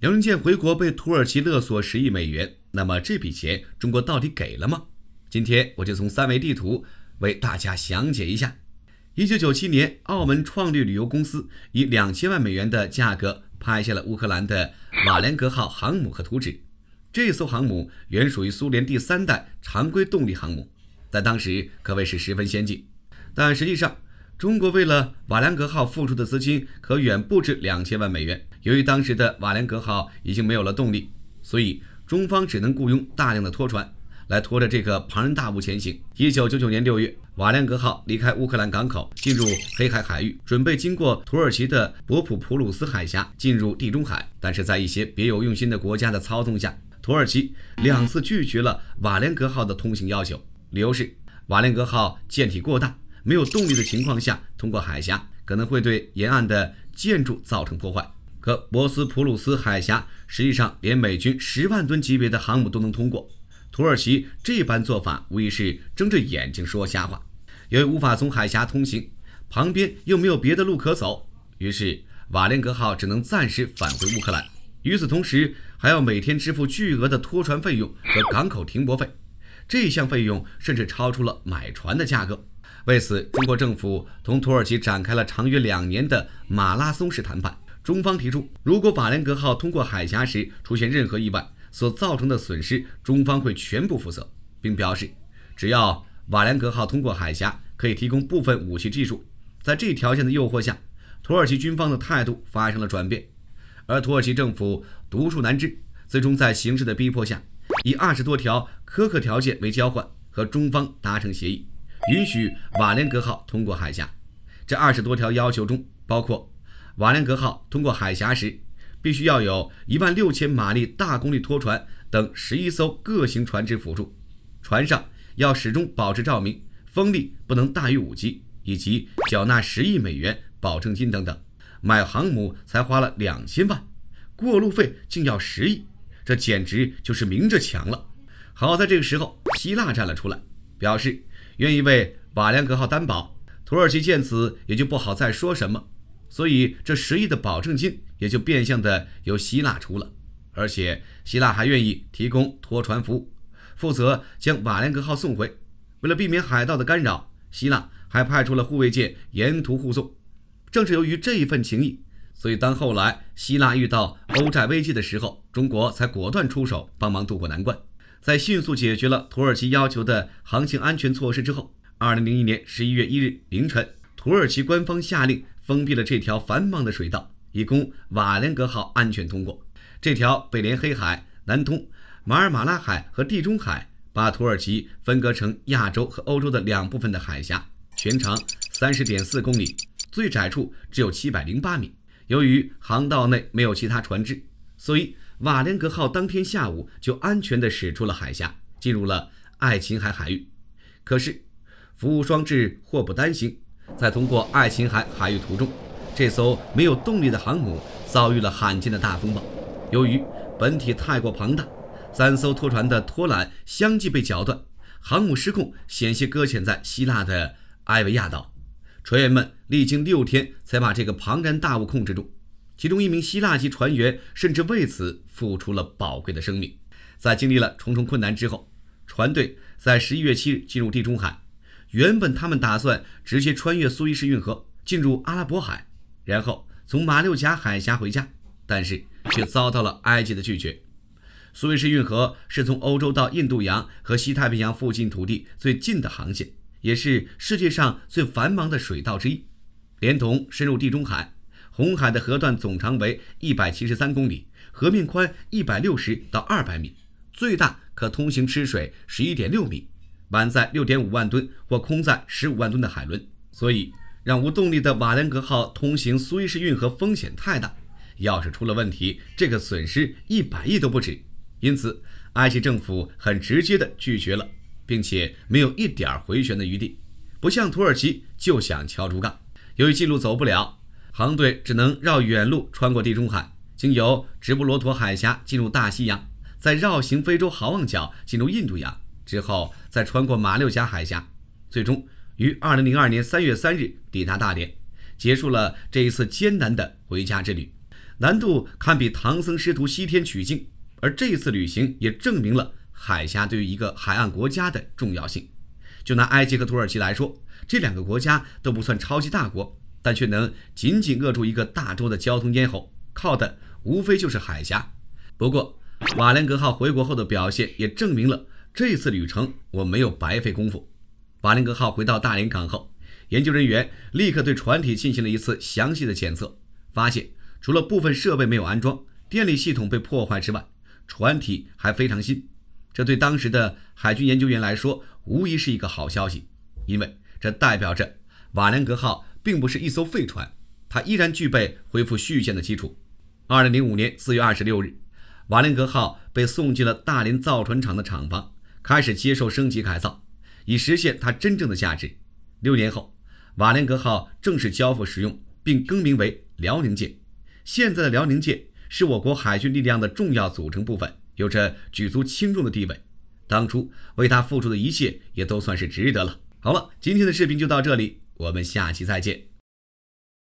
杨宁健回国被土耳其勒索十亿美元，那么这笔钱中国到底给了吗？今天我就从三维地图为大家详解一下。一九九七年，澳门创立旅游公司以两千万美元的价格拍下了乌克兰的瓦良格号航母和图纸。这艘航母原属于苏联第三代常规动力航母，在当时可谓是十分先进，但实际上。中国为了瓦良格号付出的资金可远不止两千万美元。由于当时的瓦良格号已经没有了动力，所以中方只能雇佣大量的拖船来拖着这个庞然大物前行。一九九九年六月，瓦良格号离开乌克兰港口，进入黑海海域，准备经过土耳其的博普普鲁斯海峡进入地中海。但是在一些别有用心的国家的操纵下，土耳其两次拒绝了瓦良格号的通行要求，理由是瓦良格号舰体过大。没有动力的情况下通过海峡，可能会对沿岸的建筑造成破坏。可博斯普鲁斯海峡实际上连美军十万吨级别的航母都能通过，土耳其这般做法无疑是睁着眼睛说瞎话。由于无法从海峡通行，旁边又没有别的路可走，于是瓦林格号只能暂时返回乌克兰。与此同时，还要每天支付巨额的拖船费用和港口停泊费，这项费用甚至超出了买船的价格。为此，中国政府同土耳其展开了长约两年的马拉松式谈判。中方提出，如果瓦良格号通过海峡时出现任何意外，所造成的损失，中方会全部负责，并表示，只要瓦良格号通过海峡，可以提供部分武器技术。在这条件的诱惑下，土耳其军方的态度发生了转变，而土耳其政府独树难支，最终在形势的逼迫下，以二十多条苛刻条件为交换，和中方达成协议。允许瓦良格号通过海峡，这二十多条要求中包括：瓦良格号通过海峡时，必须要有一万六千马力大功率拖船等十一艘各型船只辅助；船上要始终保持照明，风力不能大于五级，以及缴纳十亿美元保证金等等。买航母才花了两千万，过路费竟要十亿，这简直就是明着抢了。好在这个时候，希腊站了出来，表示。愿意为瓦良格号担保，土耳其见此也就不好再说什么，所以这十亿的保证金也就变相的由希腊出了，而且希腊还愿意提供拖船服务，负责将瓦良格号送回。为了避免海盗的干扰，希腊还派出了护卫舰沿途护送。正是由于这一份情谊，所以当后来希腊遇到欧债危机的时候，中国才果断出手帮忙渡过难关。在迅速解决了土耳其要求的航行安全措施之后，二零零一年十一月一日凌晨，土耳其官方下令封闭了这条繁忙的水道，以供“瓦良格号”安全通过。这条北连黑海、南通马尔马拉海和地中海、把土耳其分割成亚洲和欧洲的两部分的海峡，全长三十点四公里，最窄处只有七百零八米。由于航道内没有其他船只，所以。瓦良格号当天下午就安全地驶出了海峡，进入了爱琴海海域。可是，服务双至，祸不单行。在通过爱琴海海域途中，这艘没有动力的航母遭遇了罕见的大风暴。由于本体太过庞大，三艘拖船的拖缆相继被绞断，航母失控，险些搁浅在希腊的埃维亚岛。船员们历经六天，才把这个庞然大物控制住。其中一名希腊籍船员甚至为此付出了宝贵的生命。在经历了重重困难之后，船队在十一月七日进入地中海。原本他们打算直接穿越苏伊士运河进入阿拉伯海，然后从马六甲海峡回家，但是却遭到了埃及的拒绝。苏伊士运河是从欧洲到印度洋和西太平洋附近土地最近的航线，也是世界上最繁忙的水道之一，连同深入地中海。红海的河段总长为一百七十三公里，河面宽一百六十到二百米，最大可通行吃水十一点六米，满载六点五万吨或空载十五万吨的海轮。所以，让无动力的瓦良格号通行苏伊士运河风险太大，要是出了问题，这个损失一百亿都不止。因此，埃及政府很直接的拒绝了，并且没有一点回旋的余地，不像土耳其就想敲竹杠，由于记录走不了。航队只能绕远路穿过地中海，经由直布罗陀海峡进入大西洋，再绕行非洲好望角进入印度洋，之后再穿过马六甲海峡，最终于二零零二年三月三日抵达大连，结束了这一次艰难的回家之旅。难度堪比唐僧师徒西天取经，而这一次旅行也证明了海峡对于一个海岸国家的重要性。就拿埃及和土耳其来说，这两个国家都不算超级大国。但却能紧紧扼住一个大洲的交通咽喉，靠的无非就是海峡。不过，瓦良格号回国后的表现也证明了这次旅程我没有白费功夫。瓦良格号回到大连港后，研究人员立刻对船体进行了一次详细的检测，发现除了部分设备没有安装、电力系统被破坏之外，船体还非常新。这对当时的海军研究员来说无疑是一个好消息，因为这代表着。瓦良格号并不是一艘废船，它依然具备恢复续建的基础。二零零五年四月二十六日，瓦良格号被送进了大连造船厂的厂房，开始接受升级改造，以实现它真正的价值。六年后，瓦良格号正式交付使用，并更名为辽宁舰。现在的辽宁舰是我国海军力量的重要组成部分，有着举足轻重的地位。当初为它付出的一切也都算是值得了。好了，今天的视频就到这里。我们下期再见。